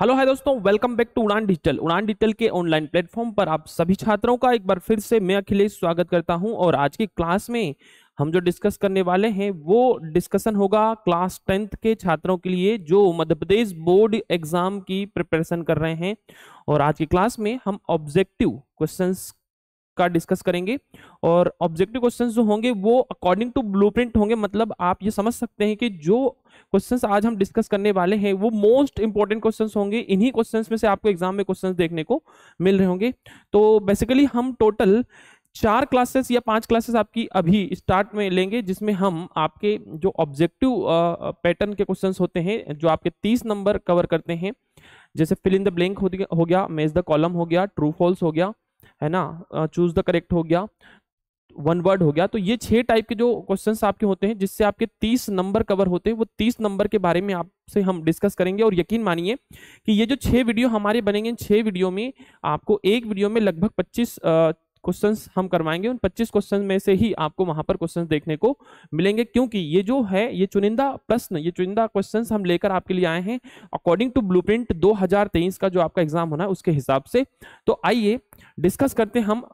hello है दोस्तों welcome back to Udaan digital Udaan digital के ऑनलाइन प्लेटफॉर्म पर आप सभी छात्रों का एक बार फिर से मैं अखिलेश स्वागत करता हूं और आज की क्लास में हम जो डिस्कस करने वाले हैं वो डिस्कशन होगा क्लास टेंथ के छात्रों के लिए जो मध्य प्रदेश बोर्ड एग्जाम की प्रिपरेशन कर रहे हैं और आज की क्लास में हम ऑब्जेक्टिव क्वेश्चन का डिस्कस करेंगे और ऑब्जेक्टिव क्वेश्चंस जो होंगे वो अकॉर्डिंग टू ब्लूप्रिंट होंगे मतलब आप ये समझ सकते हैं कि जो क्वेश्चंस आज हम डिस्कस करने वाले हैं वो मोस्ट इंपॉर्टेंट क्वेश्चंस होंगे इन्हीं क्वेश्चंस में से आपको एग्जाम में क्वेश्चंस देखने को मिल रहे होंगे तो बेसिकली हम टोटल चार क्लासेस या पांच क्लासेस आपकी अभी स्टार्ट में लेंगे जिसमें हम आपके जो ऑब्जेक्टिव पैटर्न के क्वेश्चंस होते हैं जो आपके तीस नंबर कवर करते हैं जैसे फिल इन द ब्लैंक हो गया मेज द कॉलम हो गया ट्रू फॉल्स हो गया है ना चूज द करेक्ट हो गया वन वर्ड हो गया तो ये छह टाइप के जो क्वेश्चंस आपके होते हैं जिससे आपके तीस नंबर कवर होते हैं वो तीस नंबर के बारे में आपसे हम डिस्कस करेंगे और यकीन मानिए कि ये जो छह वीडियो हमारे बनेंगे इन छह वीडियो में आपको एक वीडियो में लगभग पच्चीस क्वेश्चंस हम करवाएंगे उन 25 क्वेश्चन में से ही आपको वहां पर क्वेश्चंस देखने को मिलेंगे क्योंकि ये जो है ये चुनिंदा प्रश्न ये चुनिंदा क्वेश्चंस हम लेकर आपके लिए आए हैं अकॉर्डिंग टू ब्लूप्रिंट 2023 का जो आपका एग्जाम होना है उसके हिसाब से तो आइए डिस्कस करते हैं हम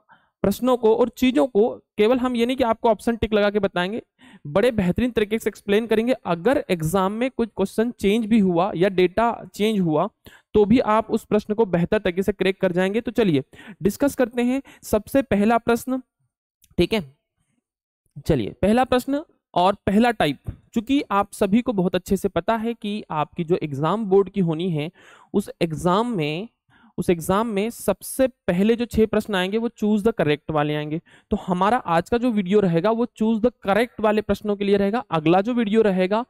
प्रश्नों को और चीजों को केवल हम ये नहीं कि आपको ऑप्शन टिक लगा के बताएंगे बड़े बेहतरीन तरीके से एक्सप्लेन करेंगे अगर एग्जाम में कुछ क्वेश्चन चेंज भी हुआ या डेटा चेंज हुआ तो भी आप उस प्रश्न को बेहतर तरीके से क्रेक कर जाएंगे तो चलिए डिस्कस करते हैं सबसे पहला प्रश्न ठीक है चलिए पहला प्रश्न और पहला टाइप चूंकि आप सभी को बहुत अच्छे से पता है कि आपकी जो एग्जाम बोर्ड की होनी है उस एग्जाम में उस एग्जाम में सबसे पहले जो छह प्रश्न आएंगे वो चूज द करेक्ट वाले आएंगे तो हमारा आज का जो वीडियो रहेगा वो चूज द करेक्ट वाले प्रश्नों के लिए रहेगा अगला जो वीडियो रहेगा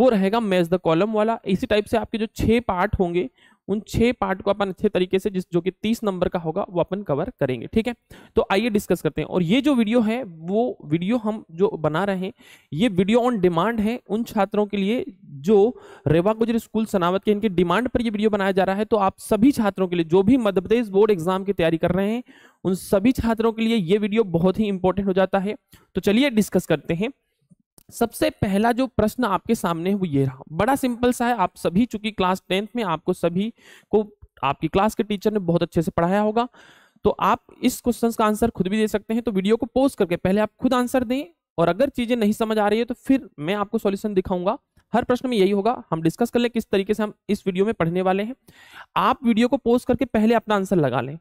वो रहेगा मैच द कॉलम वाला इसी टाइप से आपके जो छह पार्ट होंगे उन छह पार्ट को अपन अच्छे तरीके से जिस जो कि तीस नंबर का होगा वो अपन कवर करेंगे ठीक है तो आइए डिस्कस करते हैं और ये जो वीडियो है वो वीडियो हम जो बना रहे हैं ये वीडियो ऑन डिमांड है उन छात्रों के लिए जो रेवा गुजर स्कूल सनावत के इनके डिमांड पर ये वीडियो बनाया जा रहा है तो आप सभी छात्रों के लिए जो भी मध्यप्रदेश बोर्ड एग्जाम की तैयारी कर रहे हैं उन सभी छात्रों के लिए ये वीडियो बहुत ही इंपॉर्टेंट हो जाता है तो चलिए डिस्कस करते हैं सबसे पहला जो प्रश्न आपके सामने है वो ये रहा बड़ा सिंपल सा है आप सभी चूंकि क्लास टेंथ में आपको सभी को आपकी क्लास के टीचर ने बहुत अच्छे से पढ़ाया होगा तो आप इस क्वेश्चन का आंसर खुद भी दे सकते हैं तो वीडियो को पोस्ट करके पहले आप खुद आंसर दें और अगर चीजें नहीं समझ आ रही है तो फिर मैं आपको सॉल्यूशन दिखाऊंगा हर प्रश्न में यही होगा हम डिस्कस कर लें किस तरीके से हम इस वीडियो में पढ़ने वाले हैं आप वीडियो को पोस्ट करके पहले अपना आंसर लगा लें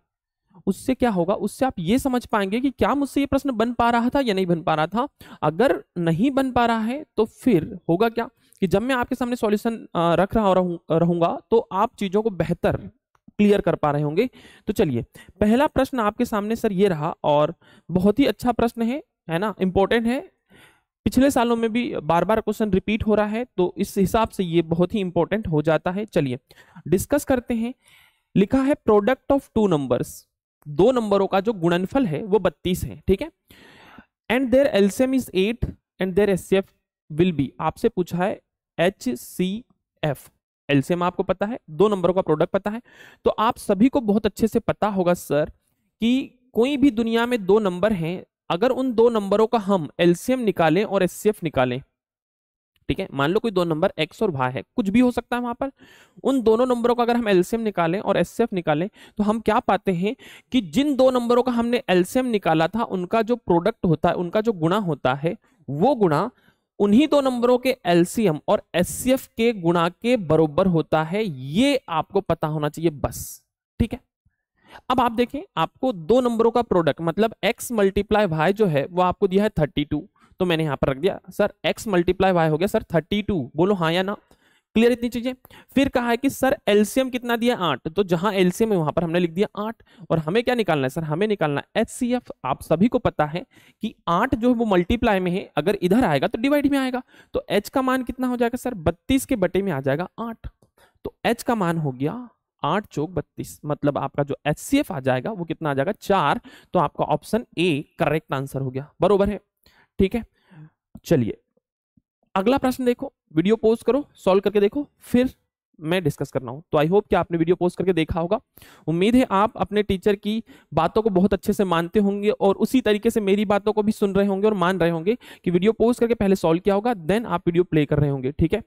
उससे क्या होगा उससे आप ये समझ पाएंगे कि क्या मुझसे ये प्रश्न बन पा रहा था या नहीं बन पा रहा था अगर नहीं बन पा रहा है तो फिर होगा क्या कि जब मैं आपके सामने सॉल्यूशन रख रहा रहूंगा तो आप चीज़ों को बेहतर क्लियर कर पा रहे होंगे तो चलिए पहला प्रश्न आपके सामने सर ये रहा और बहुत ही अच्छा प्रश्न है है ना इम्पोर्टेंट है पिछले सालों में भी बार बार क्वेश्चन रिपीट हो रहा है तो इस हिसाब से ये बहुत ही इंपॉर्टेंट हो जाता है चलिए डिस्कस करते हैं लिखा है प्रोडक्ट ऑफ टू नंबर्स दो नंबरों का जो गुणनफल है वो बत्तीस है ठीक है and their LCM is eight and their S will be आपसे पूछा है एच सी एफ एल्सियम आपको पता है दो नंबरों का प्रोडक्ट पता है तो आप सभी को बहुत अच्छे से पता होगा सर कि कोई भी दुनिया में दो नंबर हैं अगर उन दो नंबरों का हम एल्सियम निकालें और एस निकालें ठीक है मान लो कोई दो नंबर एक्स और वाई है कुछ भी हो सकता है वहां पर उन दोनों नंबरों का अगर हम एल्सियम निकालें और एससीएफ निकालें तो हम क्या पाते हैं कि जिन दो नंबरों का हमने एल्सियम निकाला था उनका जो प्रोडक्ट होता है उनका जो गुणा होता है वो गुणा उन्हीं दो नंबरों के एल्सियम और एससीएफ के गुणा के बरोबर होता है ये आपको पता होना चाहिए बस ठीक है अब आप देखें आपको दो नंबरों का प्रोडक्ट मतलब x मल्टीप्लाई वाई जो है वो आपको दिया है 32 तो मैंने यहाँ पर रख दिया सर एक्स मल्टीप्लाई वाई हो गया सर थर्टी टू बोलो हाँ या ना क्लियर इतनी चीजें फिर कहा है कि सर एलसीएम कितना दिया आठ तो जहां एलसीएम है वहां पर हमने लिख दिया आठ और हमें क्या निकालना है सर हमें निकालना एच सी एफ आप सभी को पता है कि आठ जो है वो मल्टीप्लाई में है अगर इधर आएगा तो डिवाइड में आएगा तो एच का मान कितना हो जाएगा सर बत्तीस के बटे में आ जाएगा आठ तो एच का मान हो गया आठ चौक बत्तीस मतलब आपका जो एच सी एफ आ जाएगा वो कितना आ जाएगा चार तो आपका ऑप्शन ए करेक्ट आंसर हो गया बरोबर है ठीक है चलिए अगला प्रश्न देखो वीडियो पोस्ट करो सॉल्व करके देखो फिर मैं डिस्कस करना हूं तो आई होप कि आपने वीडियो पोस्ट करके देखा होगा उम्मीद है आप अपने टीचर की बातों को बहुत अच्छे से मानते होंगे और उसी तरीके से मेरी बातों को भी सुन रहे होंगे और मान रहे होंगे कि वीडियो पोस्ट करके पहले सॉल्व किया होगा देन आप वीडियो प्ले कर रहे होंगे ठीक है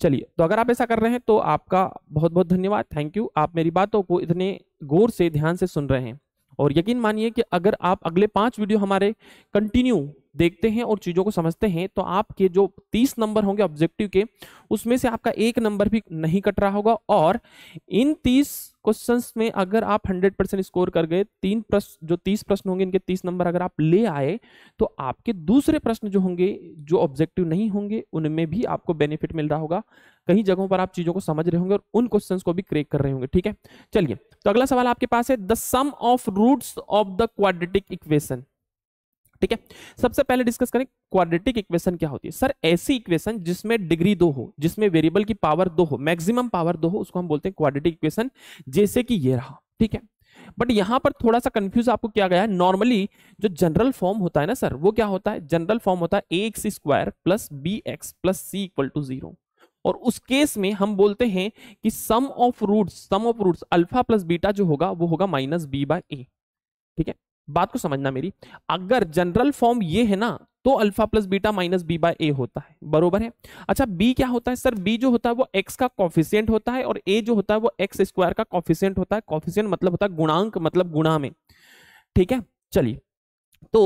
चलिए तो अगर आप ऐसा कर रहे हैं तो आपका बहुत बहुत धन्यवाद थैंक यू आप मेरी बातों को इतने गौर से ध्यान से सुन रहे हैं और यकीन मानिए कि अगर आप अगले पांच वीडियो हमारे कंटिन्यू देखते हैं और चीज़ों को समझते हैं तो आपके जो तीस नंबर होंगे ऑब्जेक्टिव के उसमें से आपका एक नंबर भी नहीं कट रहा होगा और इन तीस क्वेश्चन में अगर आप हंड्रेड परसेंट स्कोर कर गए तीन प्रश्न जो तीस प्रश्न होंगे इनके तीस नंबर अगर आप ले आए तो आपके दूसरे प्रश्न जो होंगे जो ऑब्जेक्टिव नहीं होंगे उनमें भी आपको बेनिफिट मिल रहा होगा कई जगहों पर आप चीज़ों को समझ रहे होंगे और उन क्वेश्चंस को भी क्रेक कर रहे होंगे ठीक है चलिए तो अगला सवाल आपके पास है the sum of roots of the quadratic equation ठीक है सबसे पहले डिस्कस करें क्वाड्रेटिक इक्वेशन क्या होती है सर ऐसी इक्वेशन जिसमें डिग्री दो हो जिसमें वेरिएबल की पावर दो हो मैक्सिमम पावर दो हो उसको हम बोलते हैं क्वाड्रेटिक इक्वेशन जैसे कि ये रहा ठीक है बट यहां पर थोड़ा सा कंफ्यूज आपको क्या गया नॉर्मली जो जनरल फॉर्म होता है ना सर वो क्या होता है जनरल फॉर्म होता है X square plus B X plus C equal to zero और उस केस में हम बोलते हैं कि sum of roots sum of roots alpha plus beta जो होगा वो होगा माइनस बी बाय ए ठीक है बात को समझना मेरी अगर जनरल फॉर्म ये है ना तो alpha plus beta minus B by A होता है बरोबर है अच्छा बी क्या होता है सर बी जो होता है वो एक्स का कॉफिशियंट होता है और ए जो होता है वो एक्स स्क्वायर का कॉफिशियंट होता है कॉफिशियंट मतलब होता है गुणांक मतलब गुणा में ठीक है चलिए तो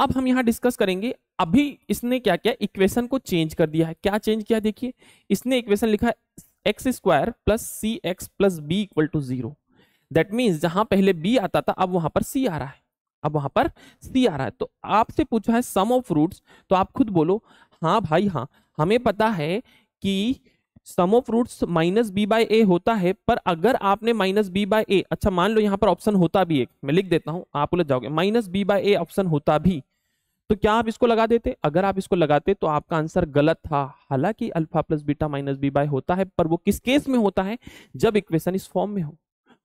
अब हम यहां डिस्कस करेंगे अभी इसने क्या किया इक्वेशन को चेंज कर दिया है क्या चेंज किया देखिए इसने इक्वेशन लिखा X square plus C X plus B equal to zero that means जहां पहले बी आता था अब वहां पर सी आ रहा है अब वहां पर सी आ रहा है तो आपसे पूछा है सम ऑफ रूट्स तो आप खुद बोलो हाँ भाई हाँ हमें पता है कि sum of roots minus B by A होता है पर अगर आपने माइनस बी बाय ए अच्छा मान लो यहाँ पर ऑप्शन होता भी एक मैं लिख देता हूँ आप उलझ जाओगे minus B by A option होता भी तो क्या आप इसको लगा देते अगर आप इसको लगाते तो आपका आंसर गलत था हालांकि alpha plus beta minus B by होता है पर वो किस केस में होता है जब इक्वेशन इस फॉर्म में हो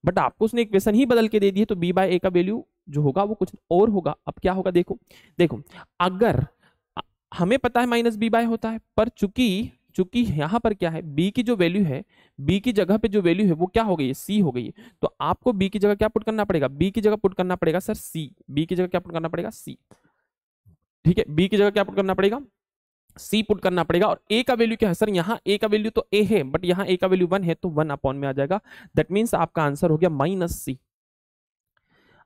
बट आपको उसने इक्वेशन ही बदल के दे दी है तो बी बाय का वैल्यू जो होगा वो कुछ और होगा अब क्या होगा देखो देखो अगर हमें पता है माइनस बी बाय होता है पर चूंकि चूंकि यहाँ पर क्या है बी की जो वैल्यू है बी की जगह पे जो वैल्यू है वो क्या हो गई है सी हो गई है तो आपको बी की जगह क्या पुट करना पड़ेगा बी की जगह पुट करना पड़ेगा सर सी बी की जगह क्या पुट करना पड़ेगा सी ठीक है बी की जगह क्या पुट करना पड़ेगा सी पुट करना पड़ेगा और ए का वैल्यू क्या है सर यहाँ ए का वैल्यू तो ए है बट यहाँ ए का वैल्यू वन है तो वन अपॉन में आ जाएगा दैट मीन्स आपका आंसर हो गया माइनस सी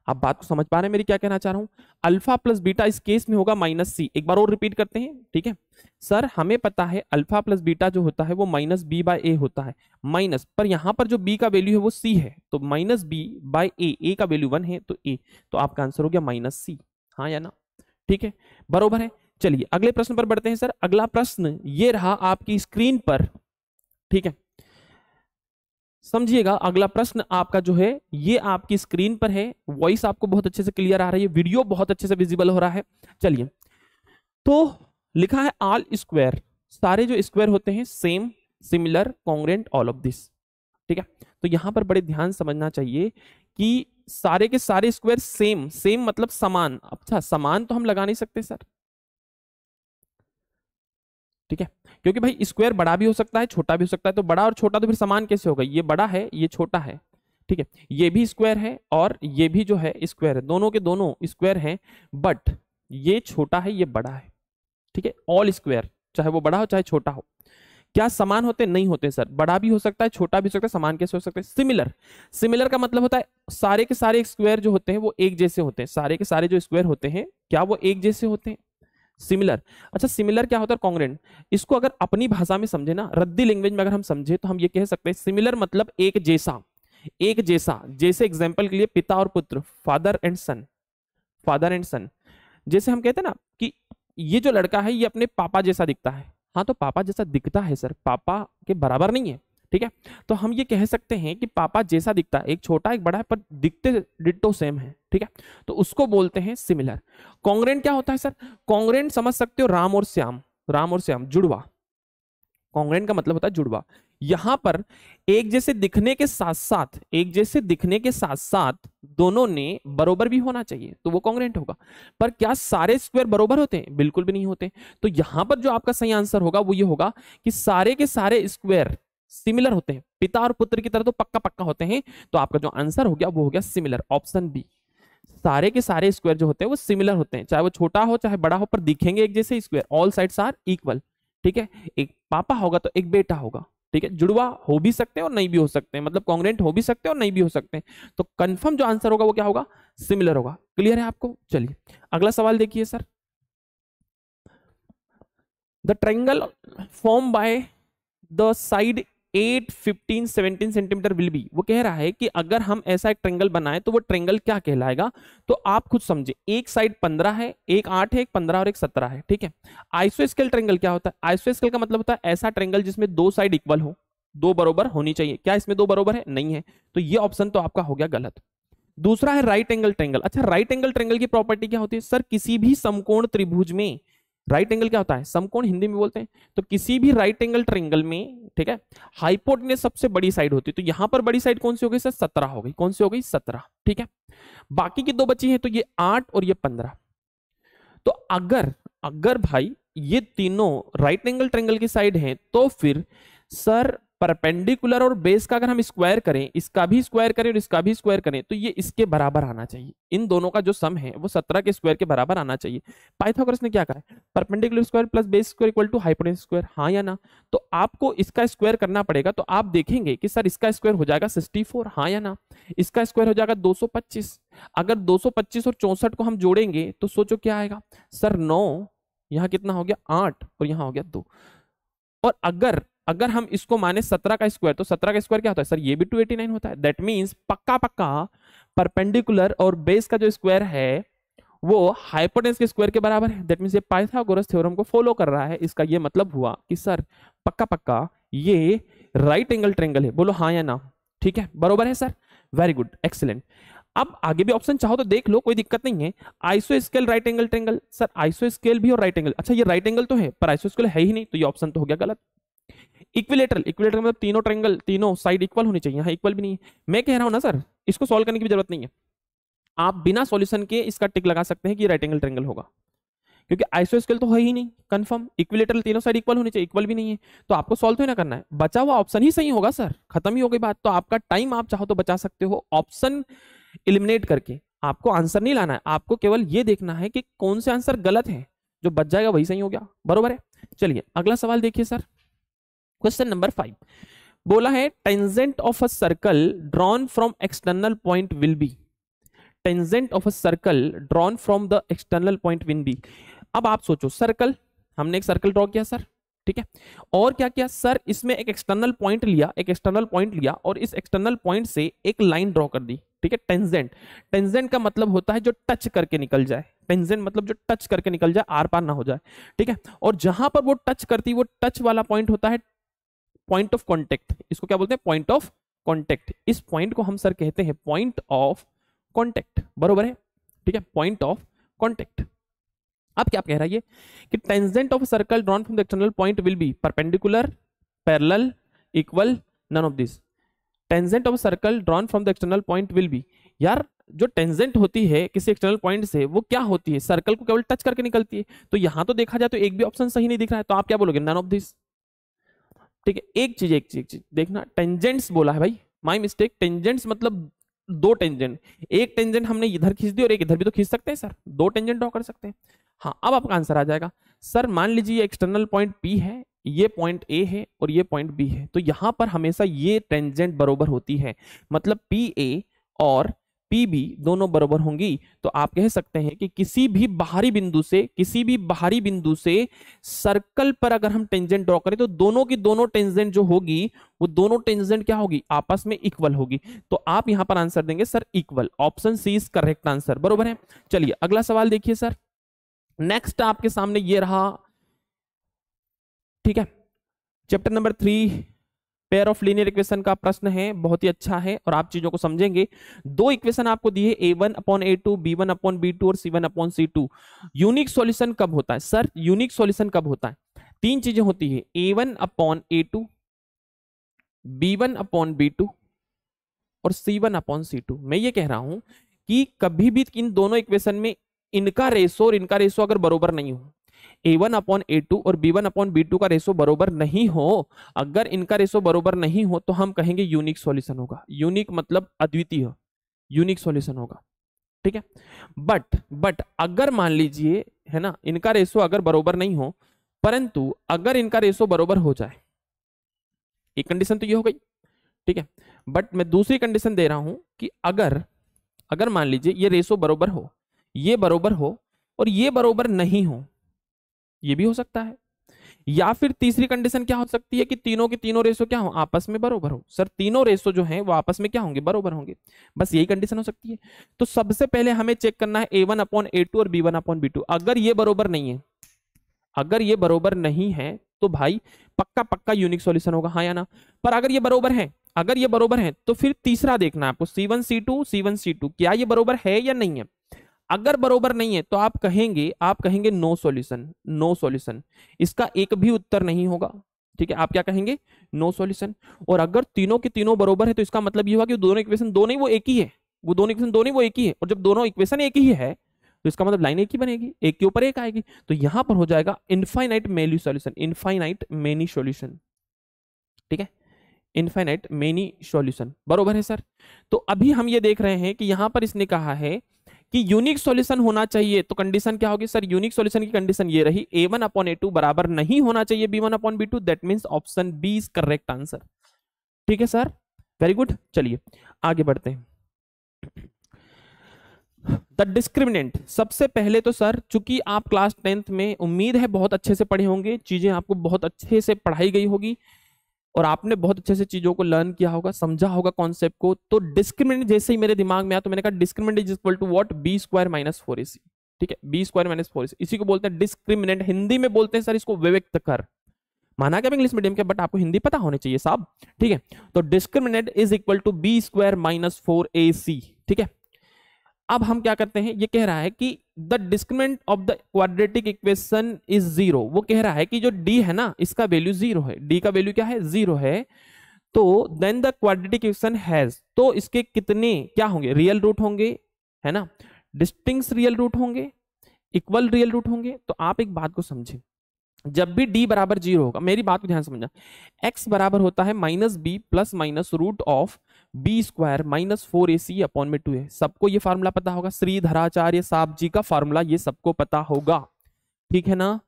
आप बात को समझ पा रहे हैं मेरी क्या कहना चाह रहा हूँ अल्फा प्लस बीटा इस केस में होगा माइनस सी एक बार और रिपीट करते हैं ठीक है सर हमें पता है अल्फा प्लस बीटा जो होता है वो माइनस बी बाय ए होता है माइनस पर यहाँ पर जो बी का वैल्यू है वो सी है तो minus B by A A का वैल्यू वन है तो ए तो आपका आंसर हो गया माइनस सी हाँ या ना ठीक है बरोबर है चलिए अगले प्रश्न पर बढ़ते हैं सर अगला प्रश्न ये रहा आपकी स्क्रीन पर ठीक है समझिएगा अगला प्रश्न आपका जो है ये आपकी स्क्रीन पर है वॉइस आपको बहुत अच्छे से क्लियर आ रही है वीडियो बहुत अच्छे से विजिबल हो रहा है चलिए तो लिखा है ऑल स्क्वायर सारे जो स्क्वायर होते हैं same similar congruent all of this ठीक है तो यहां पर बड़े ध्यान समझना चाहिए कि सारे के सारे स्क्वायर सेम सेम मतलब समान अच्छा समान तो हम लगा नहीं सकते सर ठीक है क्योंकि भाई स्क्वायर बड़ा भी हो सकता है छोटा भी हो सकता है तो बड़ा और छोटा तो फिर समान कैसे होगा ये बड़ा है ये छोटा है ठीक है ये भी स्क्वायर है और ये भी जो है स्क्वायर है दोनों के दोनों स्क्वायर हैं बट ये छोटा है ये बड़ा है ठीक है ऑल स्क्वायर चाहे वो बड़ा हो चाहे छोटा हो क्या समान होते नहीं होते सर बड़ा भी हो सकता है छोटा भी हो सकता है समान कैसे हो सकते हैं सिमिलर सिमिलर का मतलब होता है सारे के सारे स्क्वायर जो होते हैं वो एक जैसे होते हैं सारे के सारे जो स्क्वायर होते हैं क्या वो एक जैसे होते हैं सिमिलर अच्छा सिमिलर क्या होता है कॉन्ग्रेंट इसको अगर अपनी भाषा में समझे ना रद्दी लैंग्वेज में अगर हम समझे तो हम ये कह सकते हैं सिमिलर मतलब एक जैसा एक जैसा जैसे एग्जाम्पल के लिए पिता और पुत्र father and son father and son जैसे हम कहते हैं ना कि ये जो लड़का है ये अपने पापा जैसा दिखता है हाँ तो पापा जैसा दिखता है सर पापा के बराबर नहीं है ठीक है तो हम ये कह सकते हैं कि पापा जैसा दिखता है एक छोटा एक बड़ा है पर दिखते डिटो सेम है ठीक है तो उसको बोलते हैं सिमिलर कांग्रेंट क्या होता है सर कांग्रेंट समझ सकते हो राम और श्याम राम और श्याम जुड़वा कांग्रेंट का मतलब होता है जुड़वा यहां पर एक जैसे दिखने के साथ साथ एक जैसे दिखने के साथ साथ दोनों ने बरोबर भी होना चाहिए तो वो कांग्रेंट होगा पर क्या सारे स्क्वायर बरोबर होते हैं बिल्कुल भी नहीं होते तो यहां पर जो आपका सही आंसर होगा वो ये होगा कि सारे के सारे स्क्वायर सिमिलर होते हैं पिता और पुत्र की तरह तो पक्का पक्का होते हैं तो आपका जो आंसर हो गया वो हो गया सिमिलर ऑप्शन बी सारे के सारे स्क्वायर जो होते हैं वो सिमिलर होते हैं चाहे वो छोटा हो चाहे बड़ा हो पर दिखेंगे एक जैसे square all sides are equal ठीक है एक पापा होगा तो एक बेटा होगा ठीक है जुड़वा हो भी सकते हैं और नहीं भी हो सकते हैं मतलब कॉन्ग्रेंट हो भी सकते हैं और नहीं भी हो सकते हैं तो कंफर्म जो आंसर होगा वो क्या होगा सिमिलर होगा क्लियर है आपको चलिए अगला सवाल देखिए sir the triangle form by the side eight fifteen seventeen centimetre will be वो कह रहा है कि अगर हम ऐसा एक ट्रेंगल बनाए तो वो ट्रेंगल क्या कहलाएगा तो आप खुद समझे एक साइड पंद्रह है एक आठ है एक पंद्रह और एक सत्रह है ठीक है आइसो स्केल ट्रेंगल क्या होता है आइसो स्केल का मतलब होता है ऐसा ट्रेंगल जिसमें दो साइड इक्वल हो दो बरोबर होनी चाहिए क्या इसमें दो बरोबर है नहीं है तो ये ऑप्शन तो आपका हो गया गलत दूसरा है राइट एंगल ट्रेंगल अच्छा राइट एंगल ट्रेंगल की प्रॉपर्टी क्या होती है सर किसी भी समकोण त्रिभुज में राइट एंगल क्या होता है समकोण हिंदी में बोलते हैं तो किसी भी राइट एंगल ट्रेंगल में ठीक है हाइपोटने सबसे बड़ी साइड होती है तो यहां पर बड़ी साइड कौन सी हो गई सर सत्रह हो गई कौन सी हो गई सत्रह ठीक है बाकी की दो बची है तो ये आठ और ये पंद्रह तो अगर अगर भाई ये तीनों राइट एंगल ट्रेंगल की साइड है तो फिर सर परपेंडिकुलर और बेस का अगर हम स्क्वायर करें इसका भी स्क्वायर करें और इसका भी स्क्वायर करें तो ये इसके बराबर आना चाहिए इन दोनों का जो सम है वो सत्रह के स्क्वायर के बराबर आना चाहिए पाइथागोरस ने क्या कहा perpendicular square plus base square equal to hypotenuse square हाँ या ना तो आपको इसका स्क्वायर करना पड़ेगा तो आप देखेंगे कि सर इसका स्क्वायर हो जाएगा सिक्सटी फोर हाँ या ना इसका स्क्वायर हो जाएगा दो सौ पच्चीस अगर दो सौ पच्चीस और चौंसठ को हम जोड़ेंगे तो सोचो क्या आएगा सर नौ यहाँ कितना हो गया आठ और यहाँ हो गया दो और अगर अगर हम इसको माने सत्रह का स्क्वायर तो सत्रह का स्क्वायर क्या होता है सर ये भी टू एटी नाइन होता है दैट मीन्स पक्का पक्का परपेंडिकुलर और बेस का जो स्क्वायर है वो हाइपोटेंस के स्क्वायर के बराबर है दैट मीन्स ये पाइथागोरस थ्योरम को फॉलो कर रहा है इसका ये मतलब हुआ कि सर पक्का पक्का ये राइट एंगल ट्रेंगल है बोलो हाँ या ना ठीक है बरोबर है सर वेरी गुड एक्सलेंट अब आगे भी ऑप्शन चाहो तो देख लो कोई दिक्कत नहीं है iso scale right angle triangle sir iso scale भी और राइट एंगल अच्छा ये राइट एंगल तो है पर आइसो स्केल है ही नहीं तो ये ऑप्शन तो हो गया गलत इक्विलेटरल इक्विलेटर मतलब तीनों ट्रेंगल तीनों साइड इक्वल होनी चाहिए हाँ इक्वल भी नहीं है मैं कह रहा हूँ ना सर इसको सॉल्व करने की भी जरूरत नहीं है आप बिना सॉल्यूशन के इसका टिक लगा सकते हैं कि राइट एंगल ट्रेंगल होगा क्योंकि स्केल तो है ही नहीं कंफर्म इक्विलेटरल तीनों साइड इक्वल होनी चाहिए इक्वल भी नहीं है तो आपको सॉल्व तो ना करना है बचा हुआ ऑप्शन ही सही होगा सर खत्म ही हो गई बात तो आपका टाइम आप चाहो तो बचा सकते हो ऑप्शन इलिमिनेट करके आपको आंसर नहीं लाना है आपको केवल ये देखना है कि कौन से आंसर गलत है जो बच जाएगा वही सही हो गया बरोबर है चलिए अगला सवाल देखिए सर क्वेश्चन नंबर फाइव बोला है tangent of a circle drawn from external point will be tangent of a circle drawn from the external point will be अब आप सोचो सर्कल हमने एक सर्कल ड्रॉ किया सर ठीक है और क्या किया सर इसमें एक एक्सटर्नल पॉइंट लिया एक एक्सटर्नल पॉइंट लिया और इस एक्सटर्नल पॉइंट से एक लाइन ड्रॉ कर दी ठीक है टेंजेंट टेंजेंट का मतलब होता है जो टच करके निकल जाए टेंजेंट मतलब जो टच करके निकल जाए आर पार ना हो जाए ठीक है और जहां पर वो टच करती वो टच वाला पॉइंट होता है पॉइंट ऑफ कॉन्टेक्ट इसको क्या बोलते हैं पॉइंट ऑफ कॉन्टेक्ट इस पॉइंट को हम सर कहते हैं पॉइंट ऑफ कॉन्टेक्ट बरोबर है ठीक है पॉइंट ऑफ कॉन्टेक्ट अब क्या कह रहा है ये कि tangent of circle drawn from the external point will be perpendicular parallel equal none of this tangent of circle drawn from the external point will be यार जो टेंजेंट होती है किसी एक्सटर्नल पॉइंट से वो क्या होती है सर्कल को केवल टच करके निकलती है तो यहां तो देखा जाए तो एक भी ऑप्शन सही नहीं दिख रहा है तो आप क्या बोलोगे नन ऑफ दिस ठीक है एक चीज एक चीज, एक चीज देखना टेंजेंट्स बोला है भाई माई मिस्टेक टेंजेंट्स मतलब दो टेंजेंट एक टेंजेंट हमने इधर खींच दी और एक इधर भी तो खींच सकते हैं सर दो टेंजेंट ड्रॉ कर सकते हैं हाँ अब आपका आंसर आ जाएगा सर मान लीजिए एक्सटर्नल पॉइंट पी है ये पॉइंट ए है और ये पॉइंट बी है तो यहाँ पर हमेशा ये टेंजेंट बरोबर होती है मतलब पी ए और पी भी दोनों बराबर होंगी तो आप कह सकते हैं कि किसी भी बाहरी बिंदु से किसी भी बाहरी बिंदु से सर्कल पर अगर हम टेंजेंट ड्रॉ करें तो दोनों की दोनों टेंजेंट जो होगी वो दोनों टेंजेंट क्या होगी आपस में इक्वल होगी तो आप यहां पर आंसर देंगे sir equal option C is correct answer बरोबर है चलिए अगला सवाल देखिए सर नेक्स्ट आपके सामने ये रहा ठीक है chapter number three pair of linear equation का प्रश्न है बहुत ही अच्छा है और आप चीजों को समझेंगे दो इक्वेशन आपको दिए A one upon A two B one upon B two और C one upon C two unique solution कब होता है सर यूनिक सोल्यूशन कब होता है तीन चीजें होती है A one upon A two B one upon B two और C one upon C two मैं ये कह रहा हूं कि कभी भी इन दोनों इक्वेशन में इनका रेशो और इनका रेशो अगर बरोबर नहीं हो A one upon A two और B one upon B two का रेशो बरोबर नहीं हो अगर इनका रेशो बरोबर नहीं हो तो हम कहेंगे यूनिक सॉल्यूशन होगा यूनिक मतलब अद्वितीय यूनिक सॉल्यूशन होगा ठीक है बट बट अगर मान लीजिए है ना इनका रेशो अगर बरोबर नहीं हो परंतु अगर इनका रेशो बरोबर हो जाए एक कंडीशन तो ये हो गई ठीक है बट मैं दूसरी कंडीशन दे रहा हूं कि अगर अगर मान लीजिए ये रेशो बरोबर हो ये बरोबर हो और ये बरोबर नहीं हो ये भी हो सकता है या फिर तीसरी कंडीशन क्या हो सकती है कि तीनों के तीनों रेशो क्या हो आपस में बरोबर हो सर तीनों रेशो जो हैं वो आपस में क्या होंगे बरोबर होंगे बस यही कंडीशन हो सकती है तो सबसे पहले हमें चेक करना है A one upon A two और B one upon B two अगर ये बरोबर नहीं है अगर ये बरोबर नहीं है तो भाई पक्का पक्का यूनिक सोल्यूशन होगा हाँ या ना पर अगर ये बरोबर है अगर ये बरोबर है तो फिर तीसरा देखना है आपको C one C two C one C two क्या ये बरोबर है या नहीं है अगर बरोबर नहीं है तो आप कहेंगे आप कहेंगे नो सॉल्यूशन नो सॉल्यूशन इसका एक भी उत्तर नहीं होगा ठीक है आप क्या कहेंगे नो no सॉल्यूशन और अगर तीनों के तीनों बरोबर है तो इसका मतलब ये हुआ कि दोनों इक्वेशन दो नहीं वो एक ही है वो दोनों इक्वेशन दो नहीं वो एक ही है और जब दोनों इक्वेशन एक ही है तो इसका मतलब लाइन एक ही बनेगी एक के ऊपर एक आएगी तो यहां पर हो जाएगा infinite many solution infinite many solution ठीक है इनफाइनाइट मेनी सोल्यूशन बरोबर है सर तो अभी हम ये देख रहे हैं कि यहां पर इसने कहा है कि यूनिक सॉल्यूशन होना चाहिए तो कंडीशन क्या होगी सर यूनिक सॉल्यूशन की कंडीशन ये रही A one upon A two बराबर नहीं होना चाहिए B one upon B two that mean option B is correct answer ठीक है सर वेरी गुड चलिए आगे बढ़ते हैं द डिस्क्रिमिनेंट सबसे पहले तो सर चूंकि आप क्लास टेंथ में उम्मीद है बहुत अच्छे से पढ़े होंगे चीज़ें आपको बहुत अच्छे से पढ़ाई गई होगी और आपने बहुत अच्छे से चीजों को लर्न किया होगा समझा होगा कॉन्सेप्ट को तो डिस्क्रिमिनेंट जैसे ही मेरे दिमाग में आया तो मैंने कहा discriminant is equal to what B square minus four AC ठीक है B square minus four AC इसी को बोलते हैं डिस्क्रिमिनेंट हिंदी में बोलते हैं सर इसको विव्यक्त कर माना क्या इंग्लिश मीडियम के बट आपको हिंदी पता होनी चाहिए साहब ठीक है तो discriminant is equal to B square minus four A C ठीक है अब हम क्या करते हैं ये कह रहा है कि the discriminant of the quadratic equation is zero वो कह रहा है कि जो डी है ना इसका वैल्यू जीरो है डी का वैल्यू क्या है जीरो है तो then the quadratic equation has तो इसके कितने क्या होंगे रियल रूट होंगे है ना डिस्टिंग्स रियल रूट होंगे इक्वल रियल रूट होंगे तो आप एक बात को समझें जब भी d बराबर जीरो होगा मेरी बात को ध्यान समझना x बराबर होता है minus B plus minus root of B square minus four A C upon में टू ए सबको ये फार्मूला पता होगा श्रीधराचार्य साहब जी का फार्मूला ये सबको पता होगा ठीक है ना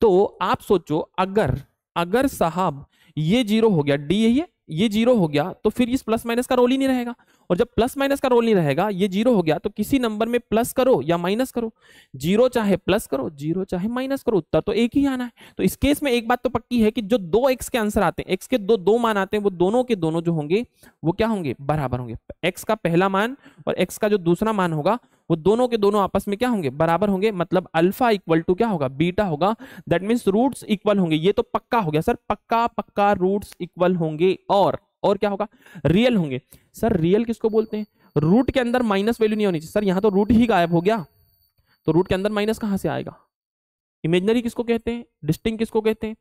तो आप सोचो अगर अगर साहब ये जीरो हो गया डी यही है ये जीरो हो गया तो फिर इस प्लस माइनस का रोल ही नहीं रहेगा और जब प्लस माइनस का रोल नहीं रहेगा ये जीरो हो गया तो किसी नंबर में प्लस करो या माइनस करो जीरो चाहे प्लस करो जीरो चाहे माइनस करो उत्तर तो एक ही आना है तो इस केस में एक बात तो पक्की है कि जो दो एक्स के आंसर आते हैं एक्स के दो दो मान आते हैं वो दोनों के दोनों जो होंगे वो क्या होंगे बराबर होंगे एक्स का पहला मान और एक्स का जो दूसरा मान होगा वो दोनों के दोनों आपस में क्या होंगे बराबर होंगे मतलब अल्फा इक्वल टू क्या होगा बीटा होगा दैट मीन्स रूट्स इक्वल होंगे ये तो पक्का हो गया सर पक्का पक्का रूट्स इक्वल होंगे और और क्या होगा रियल होंगे सर रियल किसको बोलते हैं रूट के अंदर माइनस वैल्यू नहीं होनी चाहिए सर यहां तो रूट ही गायब हो गया तो रूट के अंदर माइनस कहां से आएगा इमेजनरी किसको कहते हैं डिस्टिंग किसको कहते हैं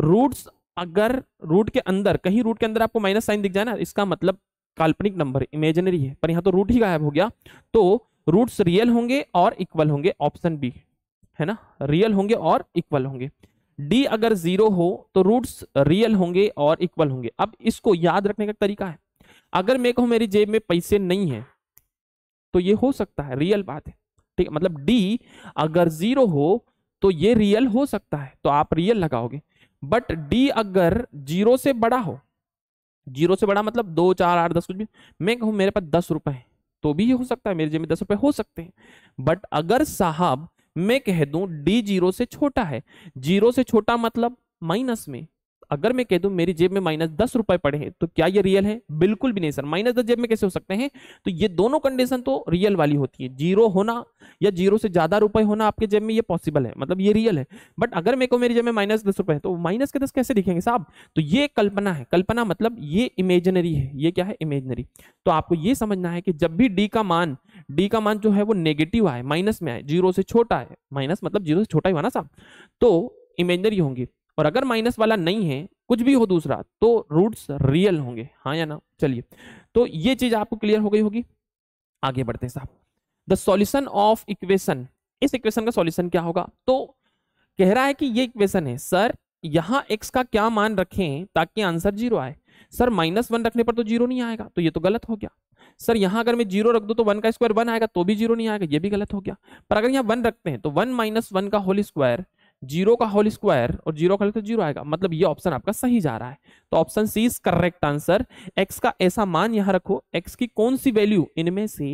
रूट्स अगर रूट के अंदर कहीं रूट के अंदर आपको माइनस साइन दिख जाए ना इसका मतलब काल्पनिक नंबर इमेजनरी है पर यहां तो रूट ही गायब हो गया तो रूट्स रियल होंगे और इक्वल होंगे ऑप्शन बी है ना रियल होंगे और इक्वल होंगे डी अगर जीरो हो तो रूट्स रियल होंगे और इक्वल होंगे अब इसको याद रखने का तरीका है अगर मेरे को मेरी जेब में पैसे नहीं है तो ये हो सकता है रियल बात है ठीक है मतलब डी अगर जीरो हो तो ये रियल हो सकता है तो आप रियल लगाओगे बट डी अगर जीरो से बड़ा हो जीरो से बड़ा मतलब दो चार आठ दस कुछ भी मैं कहूँ मेरे पास दस रुपए हैं तो भी हो सकता है मेरे जेब में दस रुपए हो सकते हैं बट अगर साहब मैं कह दूं डी जीरो से छोटा है जीरो से छोटा मतलब माइनस में अगर मैं कह दूं मेरी जेब में माइनस दस रुपए पड़े हैं तो क्या ये रियल है बिल्कुल भी नहीं सर माइनस दस जेब में कैसे हो सकते हैं तो ये दोनों कंडीशन तो रियल वाली होती है जीरो होना या जीरो से ज्यादा रुपए होना आपके जेब में ये पॉसिबल है मतलब ये रियल है बट अगर मेरे को मेरी जेब में माइनस दस रुपए तो माइनस के दस कैसे दिखेंगे साहब तो ये कल्पना है कल्पना मतलब ये इमेजनरी है ये क्या है इमेजनरी तो आपको ये समझना है कि जब भी डी का मान डी का मान जो है वो नेगेटिव आए माइनस में आए जीरो से छोटा है माइनस मतलब जीरो से छोटा ही हुआ ना साहब तो इमेजनरी होंगी और अगर माइनस वाला नहीं है कुछ भी हो दूसरा तो रूट्स रियल होंगे हाँ या ना चलिए तो ये चीज आपको क्लियर हो गई होगी आगे बढ़ते हैं साहब द सॉल्यूशन ऑफ इक्वेशन इस इक्वेशन का सॉल्यूशन क्या होगा तो कह रहा है कि ये इक्वेशन है सर यहां एक्स का क्या मान रखें ताकि आंसर जीरो आए सर माइनस वन रखने पर तो जीरो नहीं आएगा तो ये तो गलत हो गया सर यहां अगर मैं जीरो रख दू तो वन का स्क्वायर वन आएगा तो भी जीरो नहीं आएगा ये भी गलत हो गया पर अगर यहां वन रखते हैं तो वन माइनस वन का होल स्क्वायर जीरो का होल स्क्वायर और जीरो का तो जीरो आएगा मतलब ये ऑप्शन आपका सही जा रहा है तो option C is correct answer x का ऐसा मान यहाँ रखो एक्स की कौन सी वैल्यू इनमें से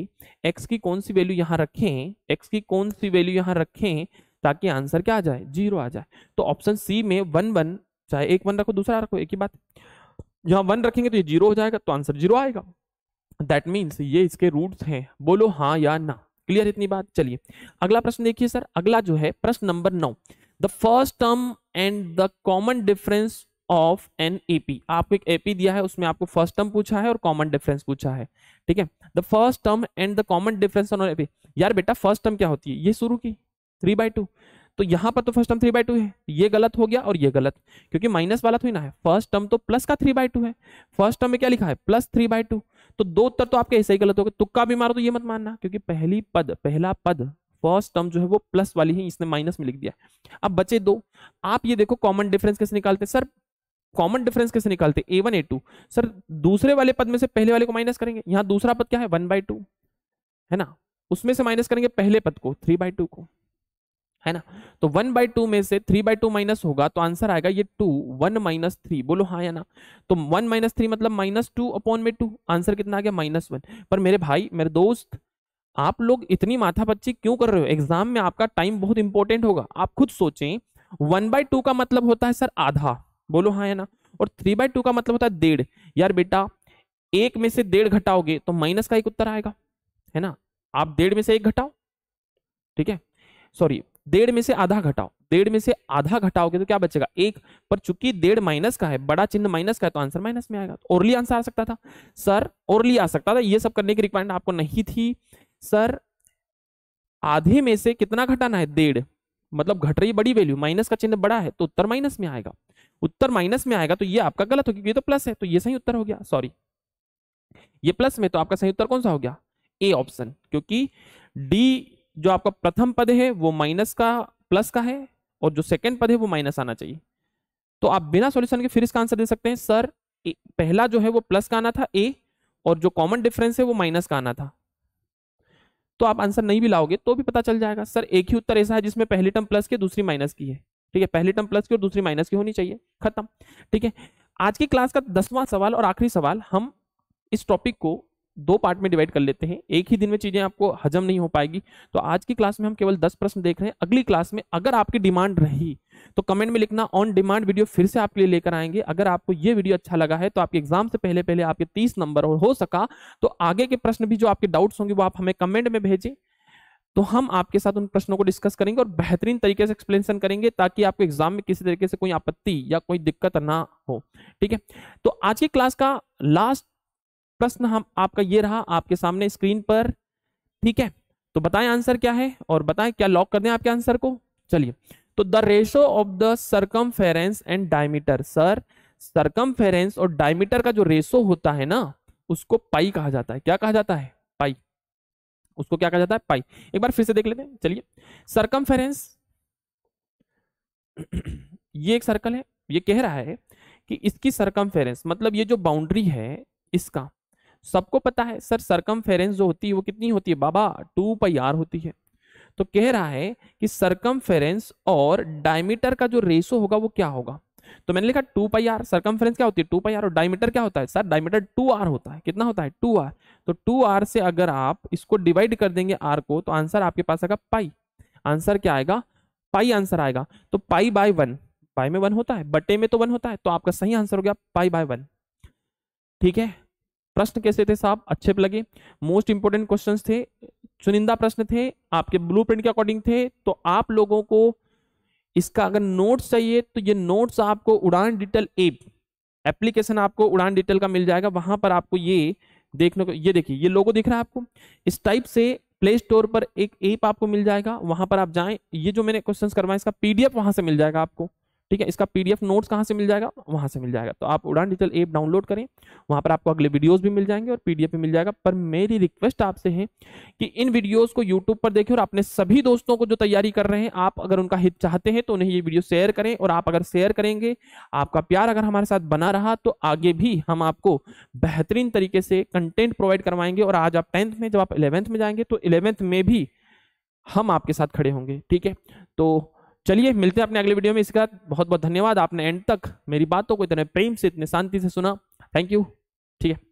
एक्स की कौन सी वैल्यू यहाँ रखें एक्स की कौन सी वैल्यू यहाँ रखें ताकि आंसर क्या आ जाए जीरो आ जाए तो ऑप्शन सी में वन वन चाहे एक वन रखो दूसरा रखो एक ही बात यहाँ वन रखेंगे तो ये जीरो हो जाएगा तो आंसर जीरो आएगा दैट मीन्स ये इसके रूट्स हैं बोलो हाँ या ना क्लियर इतनी बात चलिए अगला प्रश्न देखिए सर अगला जो है प्रश्न नंबर नौ the first term and the common difference of an AP आपको एक एपी दिया है उसमें आपको फर्स्ट टर्म पूछा है और कॉमन डिफरेंस पूछा है ठीक है the first term and the common difference on AP यार बेटा फर्स्ट टर्म क्या होती है ये शुरू की थ्री बाई टू तो यहां पर तो first term three by two है ये गलत हो गया और ये गलत क्योंकि माइनस वाला थोड़ी तो ना है फर्स्ट टर्म तो प्लस का थ्री बाई टू है फर्स्ट टर्म में क्या लिखा है प्लस थ्री बाई टू तो दो उत्तर तो आपके ऐसे ही गलत हो गए तुक्का भी मारो तो ये मत मानना क्योंकि पहली पद पहला पद फर्स्ट टर्म जो है वो प्लस वाली है इसने माइनस में लिख दिया अब बचे दो आप ये देखो कॉमन डिफरेंस कैसे निकालते सर कॉमन डिफरेंस कैसे निकालते a one a two sir दूसरे वाले पद में से पहले वाले को माइनस करेंगे यहाँ दूसरा पद क्या है वन बाई टू है ना उसमें से माइनस करेंगे पहले पद को थ्री बाई टू को है ना तो वन बाई टू में से थ्री बाई टू माइनस होगा तो आंसर आएगा ये टू वन माइनस थ्री बोलो हाँ या ना तो वन माइनस थ्री मतलब माइनस टू अपॉन में टू आंसर कितना आ गया माइनस वन पर मेरे भाई मेरे दोस्त आप लोग इतनी माथा बच्ची क्यों कर रहे हो एग्जाम में आपका टाइम बहुत इंपॉर्टेंट होगा आप खुद सोचें वन बाई टू का मतलब होता है सर आधा बोलो हाँ या ना और थ्री बाई टू का मतलब होता है डेढ़ यार बेटा एक में से डेढ़ घटाओगे तो माइनस का एक उत्तर आएगा है ना आप डेढ़ में से एक घटाओ ठीक है सॉरी डेढ़ में से आधा घटाओ डेढ़ में से आधा घटाओगे तो क्या बचेगा एक पर चूंकि डेढ़ माइनस का है बड़ा चिन्ह माइनस का है तो आंसर माइनस में आएगा तो ओरली आंसर आ सकता था सर ओरली आ सकता था ये सब करने की रिक्वायरमेंट आपको नहीं थी सर आधे में से कितना घटाना है डेढ़ मतलब घट रही बड़ी वैल्यू माइनस का चिन्ह बड़ा है तो उत्तर माइनस में आएगा उत्तर माइनस में आएगा तो ये आपका गलत हो क्योंकि ये तो प्लस है तो ये सही उत्तर हो गया सॉरी ये प्लस में तो आपका सही उत्तर कौन सा हो गया ए ऑप्शन क्योंकि डी जो आपका प्रथम पद है वो माइनस का प्लस का है और जो सेकंड पद है वो माइनस आना चाहिए तो आप बिना सॉल्यूशन के फिर इसका आंसर दे सकते हैं सर ए, पहला जो है वो प्लस का आना था ए और जो कॉमन डिफरेंस है वो माइनस का आना था तो आप आंसर नहीं भी लाओगे तो भी पता चल जाएगा सर एक ही उत्तर ऐसा है जिसमें पहली टर्म प्लस की दूसरी माइनस की है ठीक है पहली टर्म प्लस की और दूसरी माइनस की होनी चाहिए खत्म ठीक है आज की क्लास का दसवां सवाल और आखिरी सवाल हम इस टॉपिक को दो पार्ट में डिवाइड कर लेते हैं एक ही दिन में चीजें आपको हजम नहीं हो पाएगी तो आज की क्लास में हम केवल दस प्रश्न देख रहे हैं अगली क्लास में अगर आपकी डिमांड रही तो कमेंट में लिखना ऑन डिमांड वीडियो फिर से आपके लिए लेकर आएंगे अगर आपको ये वीडियो अच्छा लगा है तो आपके एग्जाम से पहले पहले आपके तीस नंबर हो सका तो आगे के प्रश्न भी जो आपके डाउट्स होंगे वो आप हमें कमेंट में भेजें तो हम आपके साथ उन प्रश्नों को डिस्कस करेंगे और बेहतरीन तरीके से एक्सप्लेनेशन करेंगे ताकि आपको एग्जाम में किसी तरीके से कोई आपत्ति या कोई दिक्कत ना हो ठीक है तो आज की क्लास का लास्ट प्रश्न हम आपका ये रहा आपके सामने स्क्रीन पर ठीक है तो बताएं आंसर क्या है और बताएं क्या लॉक कर दें आपके आंसर को चलिए तो the ratio of the circum and diameter sir circum और डायमीटर का जो रेशो होता है ना उसको पाई कहा जाता है क्या कहा जाता है पाई उसको क्या कहा जाता है पाई एक बार फिर से देख लेते हैं चलिए सरकम ये एक सर्कल है ये कह रहा है कि इसकी सरकम मतलब ये जो बाउंड्री है इसका सबको पता है सर सरकम जो होती है वो कितनी होती है बाबा टू पाई आर होती है तो कह रहा है कि सरकम और डायमीटर का जो रेशो होगा वो क्या होगा तो मैंने लिखा टू पाई आर सरकम क्या होती है टू पाई आर और डायमीटर क्या होता है सर डायमीटर टू आर होता है कितना होता है टू आर तो टू आर से अगर आप इसको डिवाइड कर देंगे आर को तो आंसर आपके पास आएगा पाई आंसर क्या आएगा पाई आंसर आएगा तो पाई बाय वन पाई में वन होता है बटे में तो वन होता है तो आपका सही आंसर हो गया पाई बाय वन ठीक है प्रश्न कैसे थे साहब अच्छे लगे मोस्ट इंपोर्टेंट क्वेश्चन थे चुनिंदा प्रश्न थे आपके ब्लू के अकॉर्डिंग थे तो आप लोगों को इसका अगर नोट्स चाहिए तो ये नोट्स आपको उड़ान डिटेल एप एप्लीकेशन आपको उड़ान डिटेल का मिल जाएगा वहां पर आपको ये देखने को ये देखिए ये लोगो दिख रहा है आपको इस टाइप से प्ले स्टोर पर एक ऐप आपको मिल जाएगा वहां पर आप जाएं ये जो मैंने क्वेश्चंस करवाए इसका पीडीएफ वहां से मिल जाएगा आपको ठीक है इसका पीडीएफ नोट्स कहाँ से मिल जाएगा वहाँ से मिल जाएगा तो आप उड़ान डिजिटल ऐप डाउनलोड करें वहाँ पर आपको अगले वीडियोस भी मिल जाएंगे और पीडीएफ भी मिल जाएगा पर मेरी रिक्वेस्ट आपसे है कि इन वीडियोस को यूट्यूब पर देखें और अपने सभी दोस्तों को जो तैयारी कर रहे हैं आप अगर उनका हित चाहते हैं तो उन्हें ये वीडियो शेयर करें और आप अगर शेयर करेंगे आपका प्यार अगर हमारे साथ बना रहा तो आगे भी हम आपको बेहतरीन तरीके से कंटेंट प्रोवाइड करवाएंगे और आज आप टेंथ में जब आप इलेवेंथ में जाएंगे तो इलेवेंथ में भी हम आपके साथ खड़े होंगे ठीक है तो चलिए मिलते हैं अपने अगले वीडियो में इसके साथ बहुत बहुत धन्यवाद आपने एंड तक मेरी बातों को इतने प्रेम से इतने शांति से सुना थैंक यू ठीक है